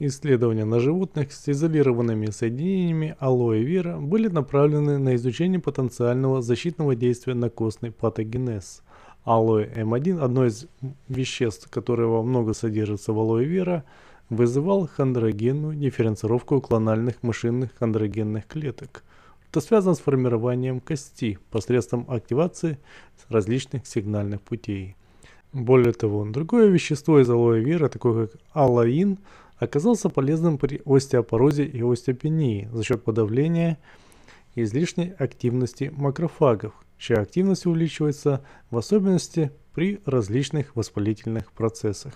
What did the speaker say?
Исследования на животных с изолированными соединениями алоэ вера были направлены на изучение потенциального защитного действия на костный патогенез. Алоэ М1, эм одно из веществ, которого много содержится в алоэ вера, вызывал хондрогенную дифференцировку клональных мышиных хондрогенных клеток. Это связано с формированием кости посредством активации различных сигнальных путей. Более того, другое вещество из алоэ вера, такое как алоин, оказался полезным при остеопорозе и остеопении за счет подавления излишней активности макрофагов, чья активность увеличивается в особенности при различных воспалительных процессах.